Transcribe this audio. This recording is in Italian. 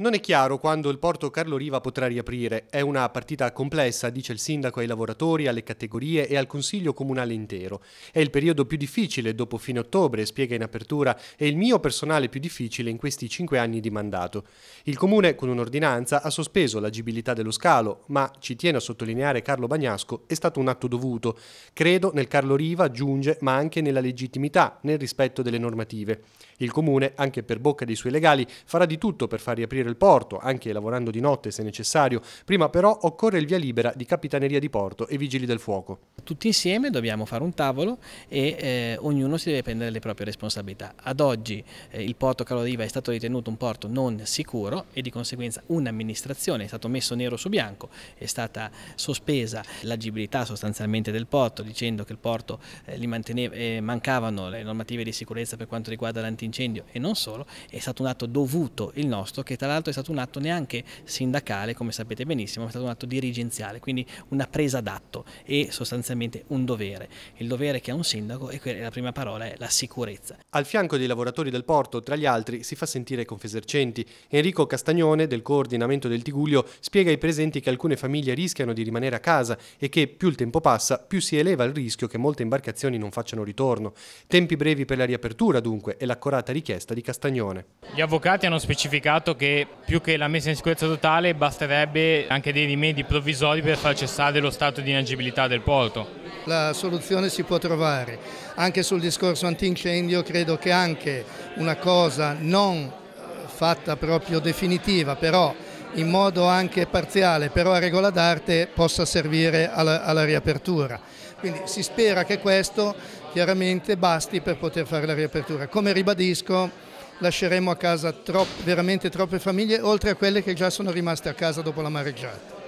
Non è chiaro quando il porto Carlo Riva potrà riaprire. È una partita complessa, dice il sindaco ai lavoratori, alle categorie e al consiglio comunale intero. È il periodo più difficile dopo fine ottobre, spiega in apertura, e il mio personale più difficile in questi cinque anni di mandato. Il comune, con un'ordinanza, ha sospeso l'agibilità dello scalo, ma, ci tiene a sottolineare Carlo Bagnasco, è stato un atto dovuto. Credo nel Carlo Riva, giunge, ma anche nella legittimità, nel rispetto delle normative. Il comune, anche per bocca dei suoi legali, farà di tutto per far riaprire del porto, anche lavorando di notte se necessario. Prima però occorre il via libera di Capitaneria di Porto e Vigili del Fuoco. Tutti insieme dobbiamo fare un tavolo e eh, ognuno si deve prendere le proprie responsabilità. Ad oggi eh, il porto Caloriva è stato ritenuto un porto non sicuro e di conseguenza un'amministrazione è stato messo nero su bianco, è stata sospesa l'agibilità sostanzialmente del porto dicendo che il porto eh, li manteneva, eh, mancavano le normative di sicurezza per quanto riguarda l'antincendio e non solo, è stato un atto dovuto il nostro che tra l'altro l'altro è stato un atto neanche sindacale, come sapete benissimo, ma è stato un atto dirigenziale, quindi una presa d'atto e sostanzialmente un dovere. Il dovere che ha un sindaco e la prima parola è la sicurezza. Al fianco dei lavoratori del porto, tra gli altri, si fa sentire Confesercenti. Enrico Castagnone, del coordinamento del Tiguglio, spiega ai presenti che alcune famiglie rischiano di rimanere a casa e che più il tempo passa, più si eleva il rischio che molte imbarcazioni non facciano ritorno. Tempi brevi per la riapertura, dunque, è l'accorata richiesta di Castagnone. Gli avvocati hanno specificato che più che la messa in sicurezza totale basterebbe anche dei rimedi provvisori per far cessare lo stato di inagibilità del porto. La soluzione si può trovare, anche sul discorso antincendio credo che anche una cosa non eh, fatta proprio definitiva, però in modo anche parziale, però a regola d'arte possa servire alla, alla riapertura. Quindi si spera che questo chiaramente basti per poter fare la riapertura. Come ribadisco lasceremo a casa troppe, veramente troppe famiglie, oltre a quelle che già sono rimaste a casa dopo la mareggiata.